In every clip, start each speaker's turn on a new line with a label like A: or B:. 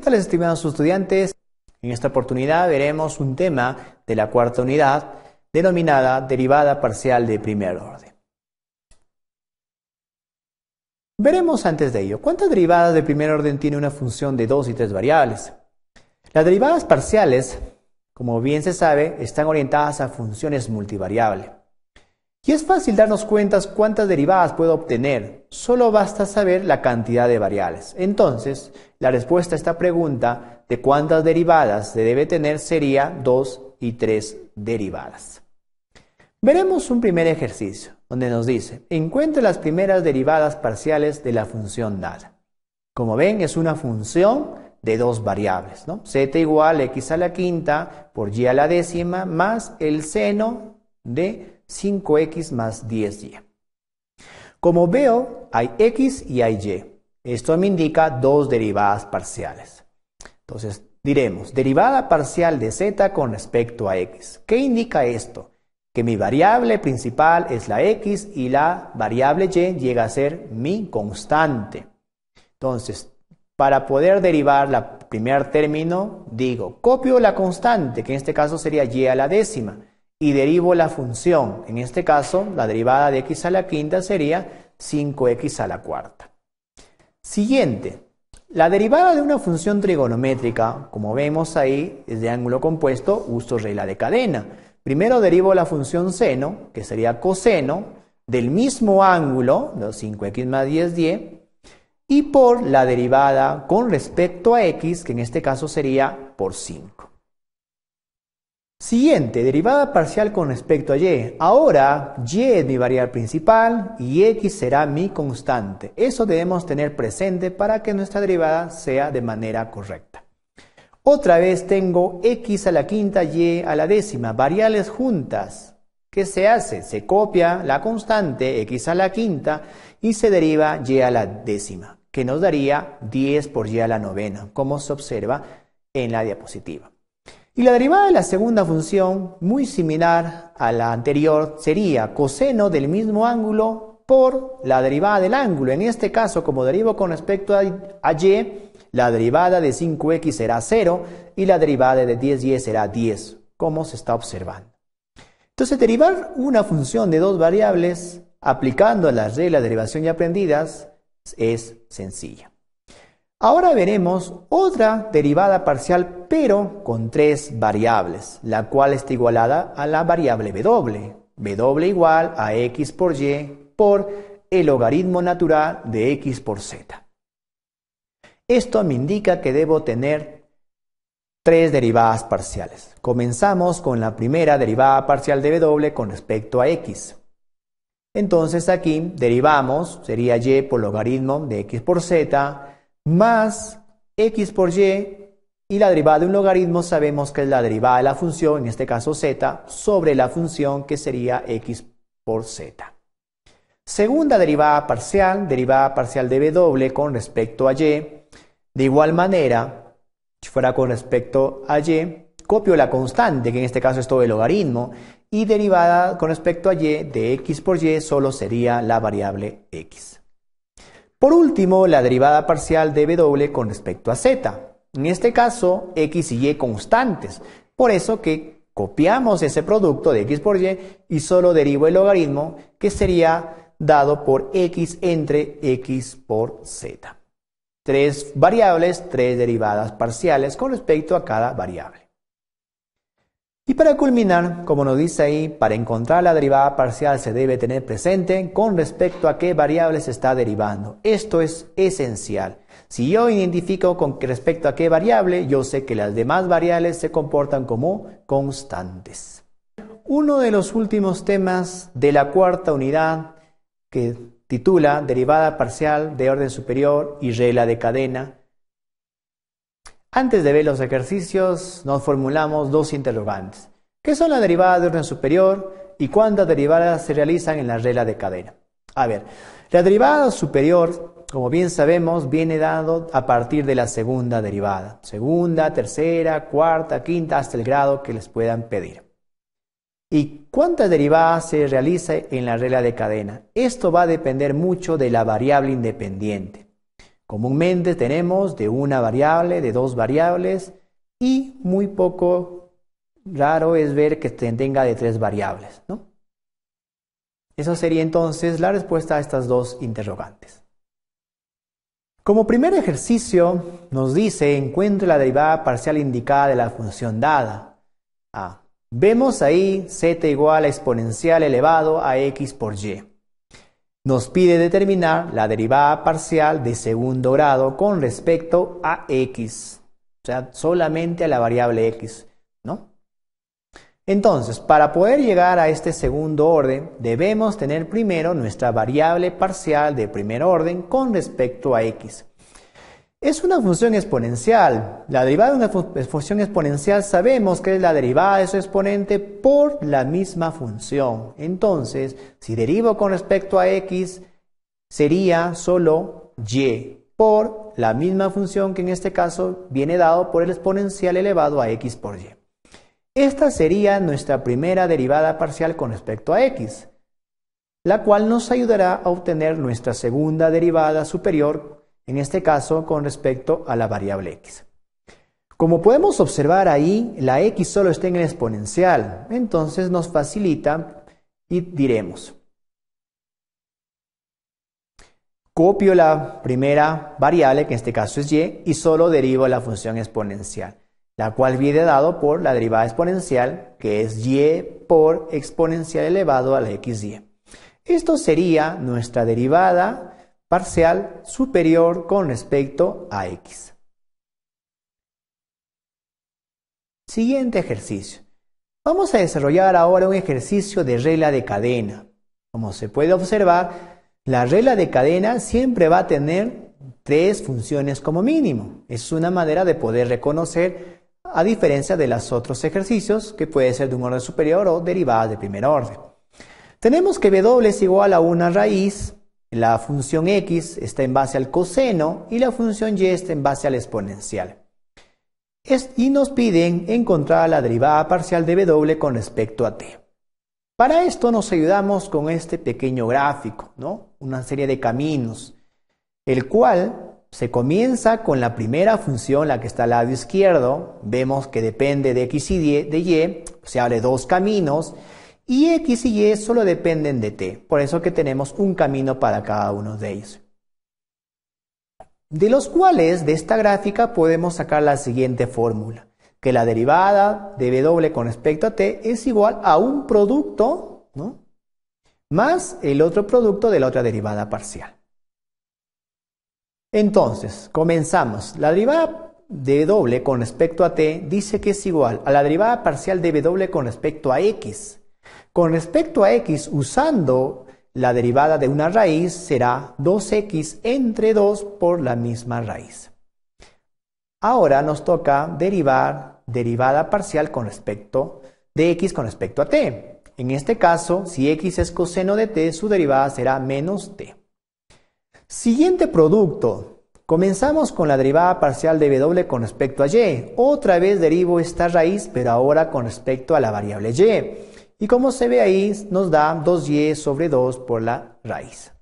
A: ¿Qué tal, estimados estudiantes? En esta oportunidad veremos un tema de la cuarta unidad denominada derivada parcial de primer orden. Veremos antes de ello cuántas derivadas de primer orden tiene una función de dos y tres variables. Las derivadas parciales, como bien se sabe, están orientadas a funciones multivariables. Y es fácil darnos cuenta cuántas derivadas puedo obtener, solo basta saber la cantidad de variables. Entonces, la respuesta a esta pregunta de cuántas derivadas se debe tener sería 2 y 3 derivadas. Veremos un primer ejercicio, donde nos dice, encuentre las primeras derivadas parciales de la función dada. Como ven, es una función de dos variables, ¿no? z igual a x a la quinta por y a la décima más el seno de 5x más 10y. Como veo, hay x y hay y. Esto me indica dos derivadas parciales. Entonces, diremos, derivada parcial de z con respecto a x. ¿Qué indica esto? Que mi variable principal es la x y la variable y llega a ser mi constante. Entonces, para poder derivar el primer término, digo, copio la constante, que en este caso sería y a la décima y derivo la función. En este caso, la derivada de x a la quinta sería 5x a la cuarta. Siguiente, la derivada de una función trigonométrica, como vemos ahí, es de ángulo compuesto, uso regla de cadena. Primero derivo la función seno, que sería coseno, del mismo ángulo, 5x más 10, 10, y por la derivada con respecto a x, que en este caso sería por 5. Siguiente, derivada parcial con respecto a y. Ahora, y es mi variable principal y x será mi constante. Eso debemos tener presente para que nuestra derivada sea de manera correcta. Otra vez tengo x a la quinta, y a la décima, variables juntas. ¿Qué se hace? Se copia la constante x a la quinta y se deriva y a la décima, que nos daría 10 por y a la novena, como se observa en la diapositiva. Y la derivada de la segunda función, muy similar a la anterior, sería coseno del mismo ángulo por la derivada del ángulo. En este caso, como derivo con respecto a, y, la derivada de 5x será 0 y la derivada de 10y será 10, como se está observando. Entonces, derivar una función de dos variables aplicando las reglas de derivación ya aprendidas es sencilla. Ahora veremos otra derivada parcial pero con tres variables, la cual está igualada a la variable w. w igual a x por y por el logaritmo natural de x por z. Esto me indica que debo tener tres derivadas parciales. Comenzamos con la primera derivada parcial de w con respecto a x. Entonces aquí derivamos, sería y por logaritmo de x por z, más x por y y la derivada de un logaritmo sabemos que es la derivada de la función, en este caso z, sobre la función que sería x por z. Segunda derivada parcial, derivada parcial de w con respecto a y. De igual manera, si fuera con respecto a y, copio la constante, que en este caso es todo el logaritmo, y derivada con respecto a y de x por y solo sería la variable x. Por último, la derivada parcial de W con respecto a Z. En este caso, X y Y constantes. Por eso que copiamos ese producto de X por Y y solo derivo el logaritmo que sería dado por X entre X por Z. Tres variables, tres derivadas parciales con respecto a cada variable. Y para culminar, como nos dice ahí, para encontrar la derivada parcial se debe tener presente con respecto a qué variable se está derivando. Esto es esencial. Si yo identifico con respecto a qué variable, yo sé que las demás variables se comportan como constantes. Uno de los últimos temas de la cuarta unidad que titula Derivada parcial de orden superior y regla de cadena antes de ver los ejercicios, nos formulamos dos interrogantes. ¿Qué son las derivadas de orden superior y cuántas derivadas se realizan en la regla de cadena? A ver, la derivada superior, como bien sabemos, viene dado a partir de la segunda derivada. Segunda, tercera, cuarta, quinta, hasta el grado que les puedan pedir. ¿Y cuántas derivadas se realiza en la regla de cadena? Esto va a depender mucho de la variable independiente. Comúnmente tenemos de una variable, de dos variables y muy poco raro es ver que tenga de tres variables. ¿no? Esa sería entonces la respuesta a estas dos interrogantes. Como primer ejercicio, nos dice encuentre la derivada parcial indicada de la función dada. vemos ahí z igual a exponencial elevado a x por y. Nos pide determinar la derivada parcial de segundo grado con respecto a x, o sea, solamente a la variable x, ¿no? Entonces, para poder llegar a este segundo orden, debemos tener primero nuestra variable parcial de primer orden con respecto a x. Es una función exponencial. La derivada de una función exponencial sabemos que es la derivada de su exponente por la misma función. Entonces, si derivo con respecto a x, sería solo y por la misma función que en este caso viene dado por el exponencial elevado a x por y. Esta sería nuestra primera derivada parcial con respecto a x, la cual nos ayudará a obtener nuestra segunda derivada superior en este caso con respecto a la variable x. Como podemos observar ahí, la x solo está en el exponencial, entonces nos facilita y diremos, copio la primera variable, que en este caso es y, y solo derivo la función exponencial, la cual viene dado por la derivada exponencial, que es y por exponencial elevado a la xy. Esto sería nuestra derivada parcial superior con respecto a x. Siguiente ejercicio. Vamos a desarrollar ahora un ejercicio de regla de cadena. Como se puede observar, la regla de cadena siempre va a tener tres funciones como mínimo. Es una manera de poder reconocer a diferencia de los otros ejercicios que puede ser de un orden superior o derivada de primer orden. Tenemos que W es igual a una raíz la función x está en base al coseno y la función y está en base al exponencial. y nos piden encontrar la derivada parcial de w con respecto a t. Para esto nos ayudamos con este pequeño gráfico, ¿no? una serie de caminos, el cual se comienza con la primera función, la que está al lado izquierdo, vemos que depende de x y de y, se abre dos caminos, y X y Y solo dependen de T, por eso que tenemos un camino para cada uno de ellos. De los cuales de esta gráfica podemos sacar la siguiente fórmula, que la derivada de W con respecto a T es igual a un producto más el otro producto de la otra derivada parcial. Entonces, comenzamos. La derivada de W con respecto a t dice que es igual a la derivada parcial de W con respecto a x. Con respecto a x, usando la derivada de una raíz, será 2x entre 2 por la misma raíz. Ahora nos toca derivar derivada parcial con respecto de x con respecto a t. En este caso, si x es coseno de t, su derivada será menos t. Siguiente producto. Comenzamos con la derivada parcial de w con respecto a y. Otra vez derivo esta raíz, pero ahora con respecto a la variable y. Y como se ve ahí, nos da 2y sobre 2 por la raíz.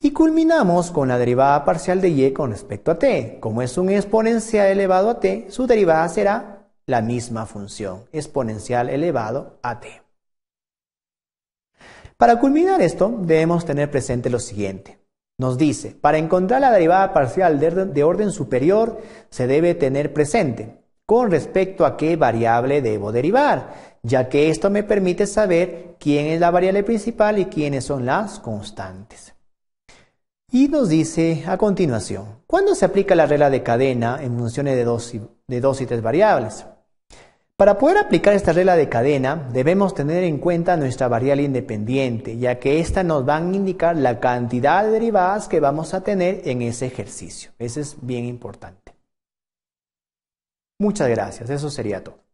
A: Y culminamos con la derivada parcial de y con respecto a t. Como es un exponencial elevado a t, su derivada será la misma función, exponencial elevado a t. Para culminar esto, debemos tener presente lo siguiente. Nos dice, para encontrar la derivada parcial de orden superior, se debe tener presente con respecto a qué variable debo derivar, ya que esto me permite saber quién es la variable principal y quiénes son las constantes. Y nos dice a continuación, ¿cuándo se aplica la regla de cadena en funciones de dos y, de dos y tres variables? Para poder aplicar esta regla de cadena debemos tener en cuenta nuestra variable independiente, ya que ésta nos va a indicar la cantidad de derivadas que vamos a tener en ese ejercicio. Eso es bien importante. Muchas gracias, eso sería todo.